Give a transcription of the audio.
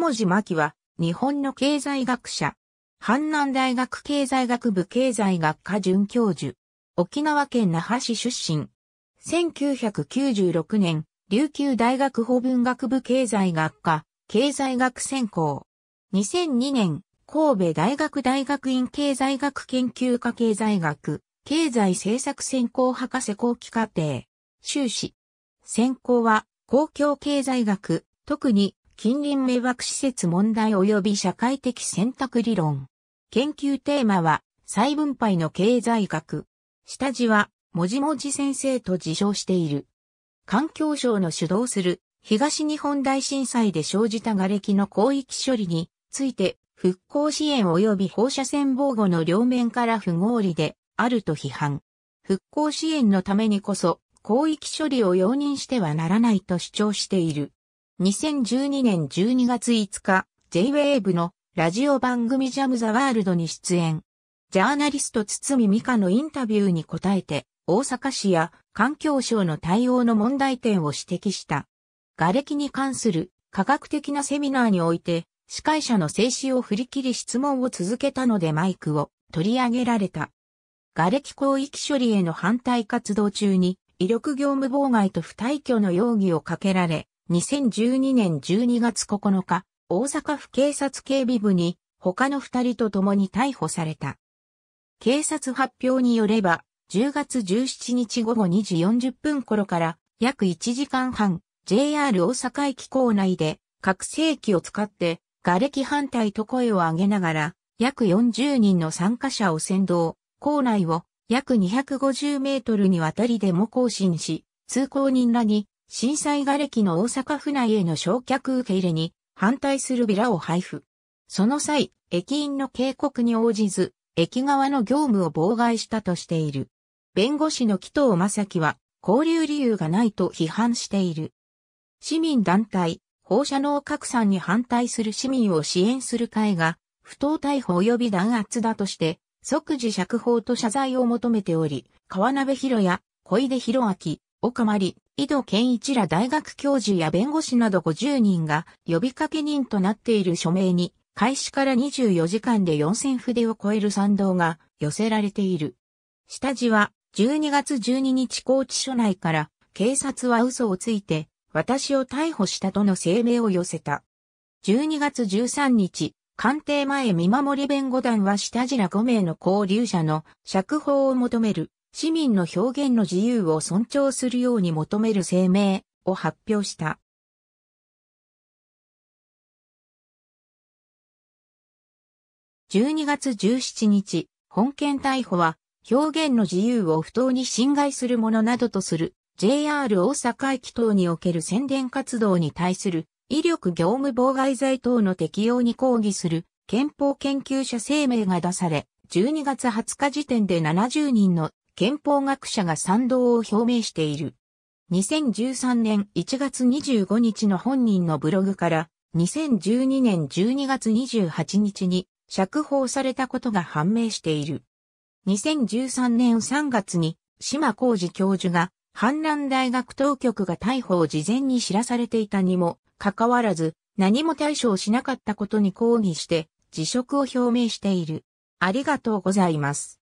下地真希は、日本の経済学者。阪南大学経済学部経済学科准教授。沖縄県那覇市出身。1996年、琉球大学法文学部経済学科、経済学専攻。2002年、神戸大学大学院経済学研究科経済学、経済政策専攻博士後期課程、修士。専攻は、公共経済学、特に近隣迷惑施設問題及び社会的選択理論。研究テーマは、再分配の経済学。下地は、もじもじ先生と自称している。環境省の主導する、東日本大震災で生じた瓦礫の広域処理について、復興支援及び放射線防護の両面から不合理であると批判。復興支援のためにこそ、広域処理を容認してはならないと主張している。2012年12月5日、J-Wave のラジオ番組ジャムザワールドに出演。ジャーナリスト堤美香のインタビューに答えて、大阪市や環境省の対応の問題点を指摘した。瓦礫に関する科学的なセミナーにおいて、司会者の静止を振り切り質問を続けたのでマイクを取り上げられた。瓦礫広域処理への反対活動中に、威力業務妨害と不退去の容疑をかけられ、2012年12月9日、大阪府警察警備部に他の二人と共に逮捕された。警察発表によれば、10月17日午後2時40分頃から約1時間半、JR 大阪駅構内で拡声器を使って瓦礫反対と声を上げながら約40人の参加者を先導、構内を約250メートルにわたりデモ行進し、通行人らに震災瓦礫の大阪府内への焼却受け入れに反対するビラを配布。その際、駅員の警告に応じず、駅側の業務を妨害したとしている。弁護士の紀藤正樹は、交流理由がないと批判している。市民団体、放射能拡散に反対する市民を支援する会が、不当逮捕及び弾圧だとして、即時釈放と謝罪を求めており、川鍋博也、小出博明、岡まり、井戸健一ら大学教授や弁護士など50人が呼びかけ人となっている署名に、開始から24時間で4000筆を超える賛同が寄せられている。下地は、12月12日高知署内から、警察は嘘をついて、私を逮捕したとの声明を寄せた。12月13日、官邸前見守り弁護団は下地ら5名の交流者の釈放を求める市民の表現の自由を尊重するように求める声明を発表した。12月17日、本件逮捕は、表現の自由を不当に侵害するものなどとする JR 大阪駅等における宣伝活動に対する威力業務妨害罪等の適用に抗議する憲法研究者声明が出され、12月20日時点で70人の憲法学者が賛同を表明している。2013年1月25日の本人のブログから、2012年12月28日に釈放されたことが判明している。2013年3月に島浩二教授が反乱大学当局が逮捕を事前に知らされていたにもかかわらず何も対処をしなかったことに抗議して辞職を表明している。ありがとうございます。